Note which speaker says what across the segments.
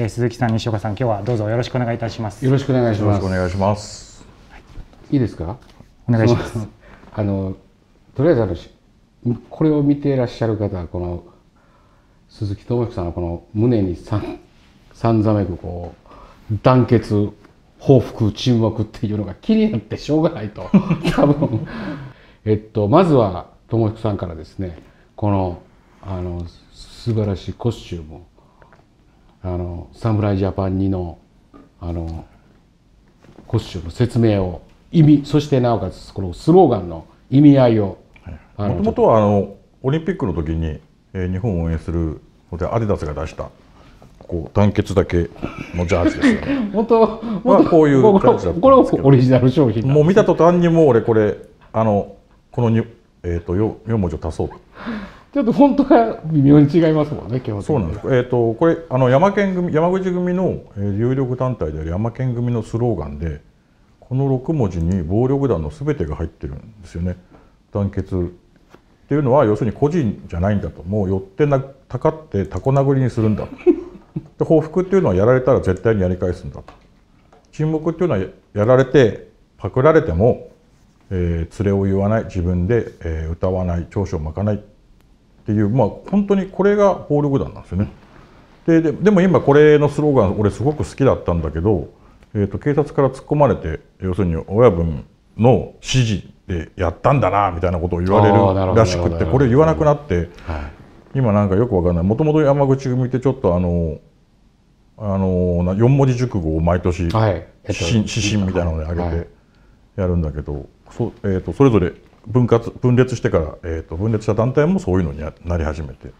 Speaker 1: えー、鈴木さん、西岡さん、今日はどうぞよろしくお願いいたします。よろしくお願いします。よろしくお
Speaker 2: 願いします。は
Speaker 1: い、いいですか。お願いします。あの、とりあえずあの、これを見ていらっしゃる方は、この。鈴木智之さんのこの胸にさん、さんざめくこう。団結、報復、沈黙っていうのが気になってしょうがないと。多分。えっと、まずは智之さんからですね。この、あの、素晴らしいコスチューム。あの侍ジャパン2のあの骨子の説明を意味そしてなおかつこのスローガンの意味合いを
Speaker 2: もともとはあのオリンピックの時に、えー、日本を応援するのでアディダスが出したこう団結だけのジャージです
Speaker 1: よね本当は、まあ、こういうこれ
Speaker 2: はオリジナル商品もう見た途端にもう俺これあのこのに、えーと、と 4, 文字を足そうと。ちょっと本当ン微妙に違いますもんね、基本そうなんです。えっ、ー、と、これ、あの山県組、山口組の、えー、有力団体である山県組のスローガンで。この6文字に暴力団のすべてが入ってるんですよね。団結。っていうのは、要するに個人じゃないんだと、もう寄ってな、たかって、たこ殴りにするんだと。で、報復っていうのはやられたら、絶対にやり返すんだと。沈黙っていうのは、やられて、パクられても。えー、連れを言わない自分で、えー、歌わない長所を巻かないっていう、まあ、本当にこれが暴力団なんですよね。ででも今これのスローガン俺すごく好きだったんだけど、えーと、警察から突っ込まれて要するに親分の指示でやったんだなみたいなことを言われるらしくてこれ言わなくなって、はい、今なんかよくわかんないもともと山口組ってちょっとあのあの4文字熟語を毎年、はい、指針みたいなので上げてやるんだけど、はい、そえとそれぞれ分割分裂してから、えーと、分裂した団体もそういうのになり始めて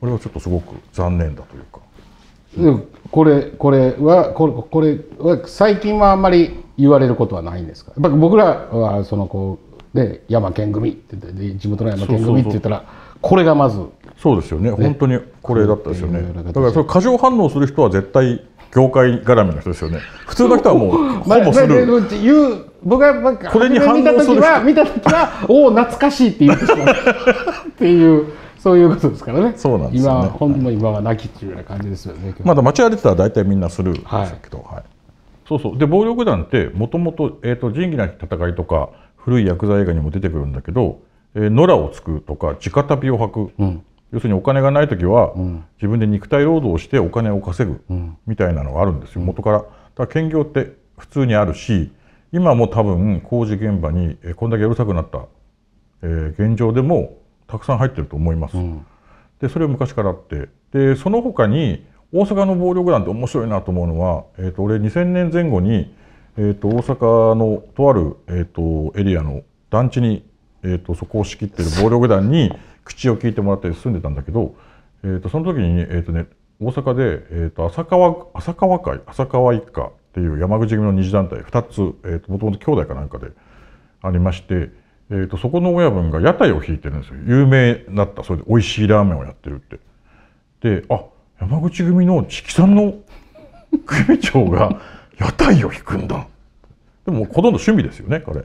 Speaker 2: これはちょっとすごく残念だというか。
Speaker 1: うん、これこれはこれこれは最近はあんまり言われることはないんですかやっぱ僕らはそのこうで山県組って言って地元の山県組って言ったらこれがまず
Speaker 2: そうですよね、ね、本当にこれだったですよねだからそれ過剰反応する人は絶対業界絡みの人ですよね普通の人はもうほぼス
Speaker 1: ル僕はなんかこれに反応する人見た時はおお懐かしいって言ってしまう っていうそういうことですからねそうなんですね、今ほんの今は亡きっていうような感じですよね、はい、ま
Speaker 2: だ街歩いてたら大体みんなするーでしけど、はい、はい、そうそうで暴力団ってもともと仁義なき戦いとか古い薬剤映画にも出てくるんだけど、えー、野良をつくとか直旅を履く、うん要するにお金がない時は、自分で肉体労働をしてお金を稼ぐみたいなのがあるんですよ、元から。だから兼業って普通にあるし今も多分工事現場にこんだけうるさくなった、え現状でもたくさん入ってると思います。でそれは昔からあってでその他に大阪の暴力団って面白いなと思うのは、えーと、俺2000年前後に、えーと、大阪のとある、えーと、とエリアの団地に、えー、とそこを仕切ってる暴力団に口を聞いてもらって住んでたんだけど、えー、とその時に、えーとね、大阪で、えー、と浅川浅川会浅川一家っていう山口組の二次団体2つ、えー、ともともと兄弟かなんかでありまして、えー、とそこの親分が屋台を引いてるんですよ有名だったそれで美味しいラーメンをやってるって。であ山口組の知木さんの組長が屋台を引くんだでもほとんど趣味ですよねこれ。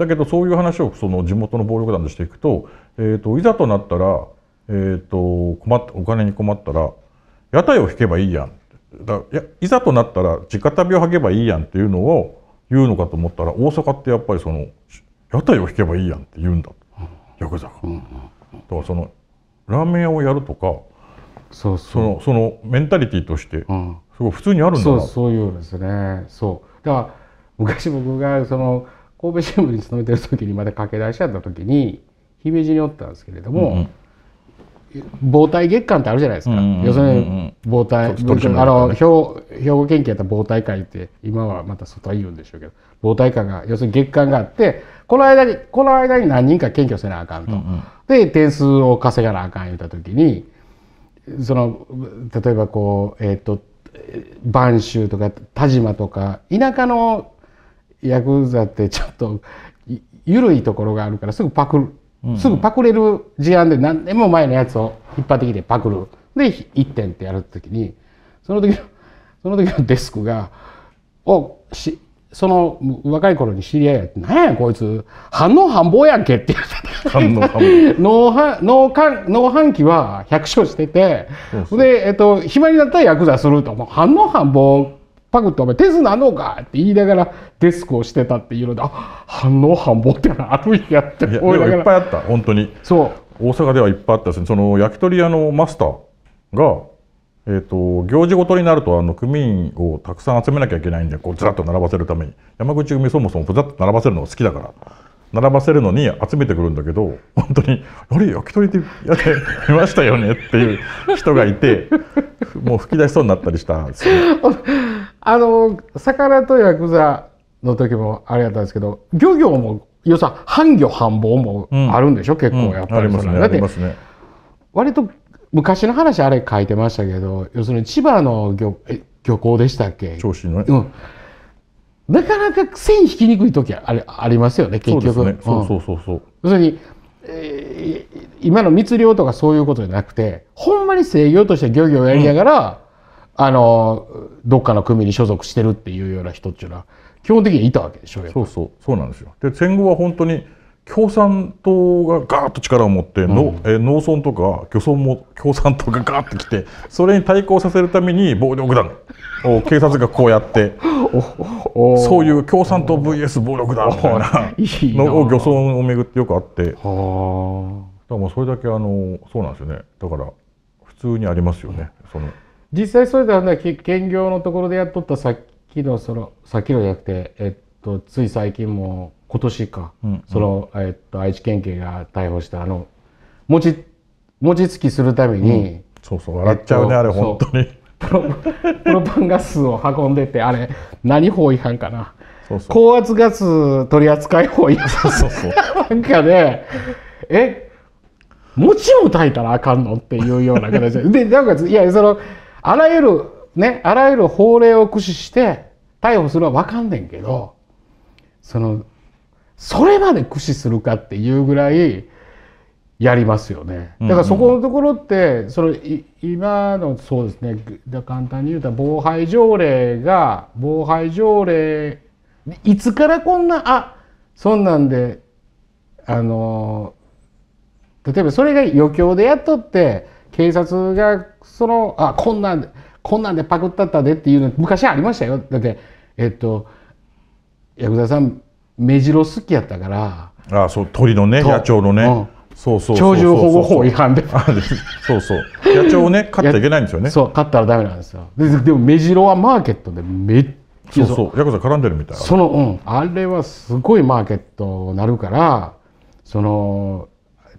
Speaker 2: だけどそういう話をその地元の暴力団としていくと,、えーと、いざとなったら、えーと、困っお金に困ったら屋台を引けばいいやんだいやいざとなったら直旅を履けばいいやんっていうのを言うのかと思ったら大阪ってやっぱりその屋台を引けばいいやんって言うんだ、うん、ヤクザが。うんうん、だからそのラーメン屋をやるとかそうそのそのメンタリティーとして、うん、すごい普通にあるんだな、そうそういうですねそうだから昔僕がその神戸新
Speaker 1: 聞に勤めてる時にまた駆け出しちゃった時に姫路におったんですけれども、防体月間ってあるじゃないですか、要するに防体、あの兵兵庫県警やったら防体会って今はまた外は言うんでしょうけど防体会が要するに月間があってこの間にこの間に何人か検挙せなあかんと、うんうん、で点数を稼がなあかん言った時にその例えばこうえっ、ー、と播州とか田島とか田舎のヤクザってちょっと緩いところがあるからすぐパクる、うんすぐパクれる事案で何年も前のやつを一般的でパクるで1点ってやるときにその時のその時のデスクがおしその若い頃に知り合いやって「何やこいつ反応反応やんけ」って言ってた脳反期は百姓しててで、えっと、暇になったらヤクザするともう反応反応。パクってお前手砂のかって言いながらデスクをしてたっていうので、あ反応反応っての
Speaker 2: あるんやっていや思いながら。いっぱいあった、本当に。そう。大阪ではいっぱいあったですね。その焼き鳥屋のマスターが、えーと、行事ごとになるとあの組員をたくさん集めなきゃいけないんでこうずらっと並ばせるために山口組そもそもずらっと並ばせるのが好きだから並ばせるのに集めてくるんだけど本当に「あれ焼き鳥やってみましたよね」っていう人がいてもう吹き出しそうになったりしたんですよ。
Speaker 1: あの、魚とヤクザ
Speaker 2: の時もあれやったんですけど、漁業
Speaker 1: も、要さ、半魚半房もあるんでしょ、うん、結構やっぱり、うん、ありますね。だって、ね、割と昔の話あれ書いてましたけど、要するに千葉の漁漁港でしたっけ銚子のね。うんなかなか線引きにくい時あれありますよね結局そう、ねうん、そうそうそうそう要するに、えー、今の密漁とかそういうことじゃなくてほんまに制御として漁業やりながら、あのどっ
Speaker 2: かの組に所属してるっていうような人っていうのは基本的にいたわけでしょそうそうそうなんですよで戦後は本当に共産党がガーッと力を持っての、うん、え農村とか漁村も共産党がガーッときてそれに対抗させるために暴力団を警察がこうやって そういう共産党 VS 暴力団みたいな のを漁村を巡ってよくあってだからもうそれだけあのそうなんですよねだから普通にありますよね。その
Speaker 1: 実際それであの兼業のところでやっとったさっきのそのさっきのじゃなくて、えっと、つい最近も今年か、うんその、えっと、愛知県警が逮捕したあの餅餅つきするために、うん、そうそう笑っちゃうね、えっと、あれ本当にプロ プロパンガスを運んでてあれ何法違反かなそそうう高圧ガス取扱法違反そうそう なんかねえ餅を炊いたらあかんのっていうような形ででなおかついやそのあらゆる、ね、あらゆる法令を駆使して逮捕するのは分かんねんけど、その、それまで駆使するかっていうぐらい、やりますよね。だからそこのところって、その今のそうですね。簡単に言うと防犯条例が防犯条例いつからこんなあそんなんであの例えばそれが余興でやっとって警察がそのあこんなんでこんなんでパクったったでっていうの昔ありましたよだってえっと薬剤さん目白好きや
Speaker 2: ったからああそう鳥のね野鳥のね、うんそうそう鳥獣保護法違反で そうそう野鳥をね飼 っちゃいけないんですよねそう飼ったらダメなんですよ
Speaker 1: でも目白はマーケットでめっちゃそうそうヤクザ絡んでるみたいなそのうんあれはすごいマーケットなるからその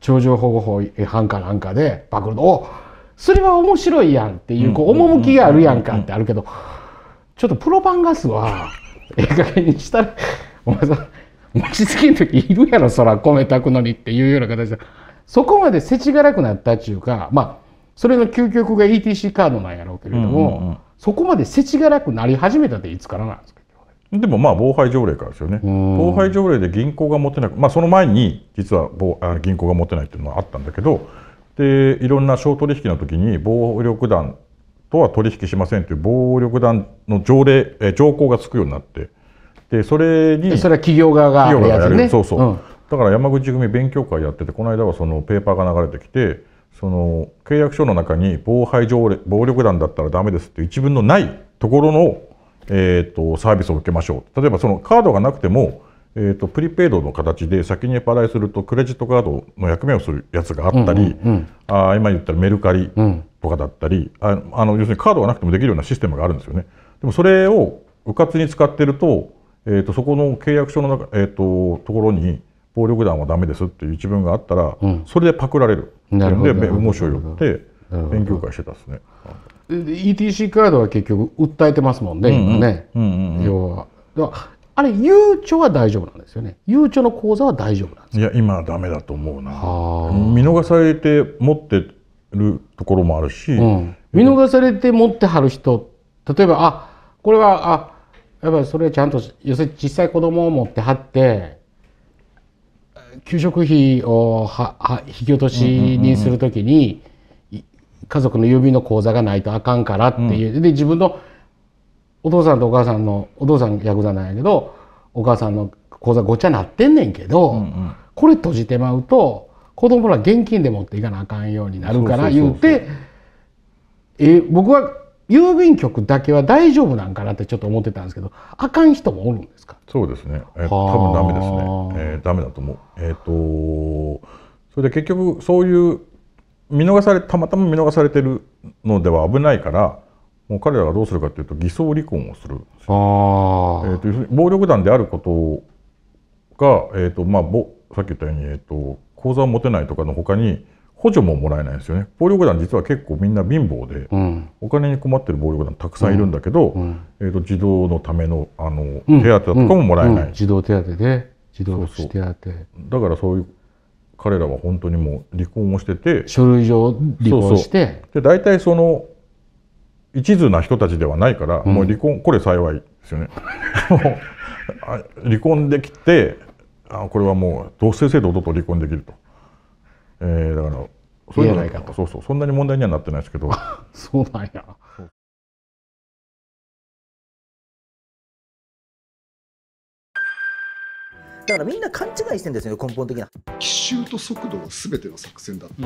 Speaker 1: 頂上保護法違反かなんかで暴露おそれは面白いやんっていうこう趣があるやんかってあるけどちょっとプロパンガスはええ加減にしたら お前さ餅つきの時いるやろそら米炊くのにっていうような形でそこまでせちがらくなったっちゅうかまあそれの究極が ETC カードなんやろうけれども、そこまでせちがらくなり始めたっていつからなんですか
Speaker 2: でもまあ防犯条例からですよね、防犯条例で銀行が持てない、まあ、その前に実は防あ銀行が持てないっていうのはあったんだけどでいろんな商取引の時に暴力団とは取引しませんという暴力団の条例え条項がつくようになってでそれにそれは企業側がやるやつ、ね、そうそう、うん、だから山口組勉強会やっててこの間はそのペーパーが流れてきてその契約書の中に防犯条例暴力団だったらだめですっていう一文のないところのえーと、サービスを受けましょう例えばそのカードがなくても、えーと、プリペイドの形で先に払いするとクレジットカードの役目をするやつがあったり、うんうん、あ今言ったらメルカリとかだったり、うん、あの要するにカードがなくてもできるようなシステムがあるんですよね。でもそれをうかつに使ってると,、えーと、そこの契約書の中、えー、とところに暴力団はダメですっていう一文があったら、うん、それでパクられるっていうので、護士をよって。勉強会してたっすね。
Speaker 1: ETC カードは結局訴えてます
Speaker 2: もんね、今ね、要は。だあれ、ゆうちょは大丈夫なんですよね。ゆうちょの口座は大丈夫なんですいや、今はダメだと思うな。見逃されて持ってるところもあるし、うん、見逃されて持ってはる人、例えば、あ
Speaker 1: これは、あやっぱりそれちゃんと、要するに実際子供を持ってはって、給食費をはは引き落としにするときに、家族の郵便の口座がないとあかんからっていう、うん、で自分のお父さんとお母さんのお父さん役クザなんやけどお母さんの口座ごちゃなってんねんけど、うんうん、これ閉じてまうと子供ら現金で持っていかなあかんようになるから言うてえ僕は郵便局だけは大丈夫な
Speaker 2: んかなってちょっと思ってたんです
Speaker 1: けどあかん人もおるんですかそうですね、
Speaker 2: えー、多分ダメですね、えー、ダメだと思うえっ、ー、とそれで結局そういう見逃されたまたま見逃されてるのでは危ないからもう彼らがどうするかというと偽装離婚をするあ、えーと、と暴力団であることが、えーとまあ、ぼさっき言ったように、えーと、口座を持てないとかのほかに補助ももらえないんですよね暴力団実は結構みんな貧乏で、うん、お金に困ってる暴力団たくさんいるんだけど、うんうん、えーと児童のためのあの、手当とかももらえない、児童手当で児童手当だからそういう彼らは本当にもう離婚をしてて書類上離婚してで大体その一途な人たちではないから、うん、もう離婚これ幸いですよね 離婚できてあこれはもう同性制度と離婚できると、えー、だからそういうのそうそうそんなに問題にはなってないですけど
Speaker 1: そうなんや
Speaker 2: だからみんな勘違いしてんですよ根本的な奇襲と速度が全ての作戦だ、う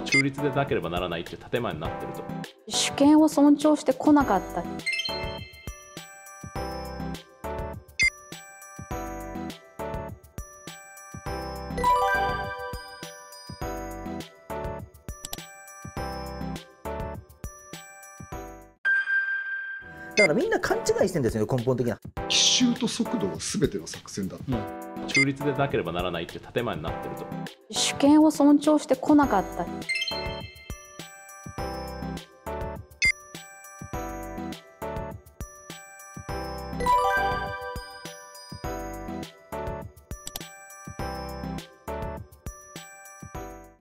Speaker 2: ん、中立でなければならないって建前になってると
Speaker 1: 主権を尊重してこなかった
Speaker 2: からみんな勘違いしてんですよね根本的な奇襲と速度が全ての作戦だ、うん、中立でなければならないって建前になってると
Speaker 1: 主権を尊重してこなかった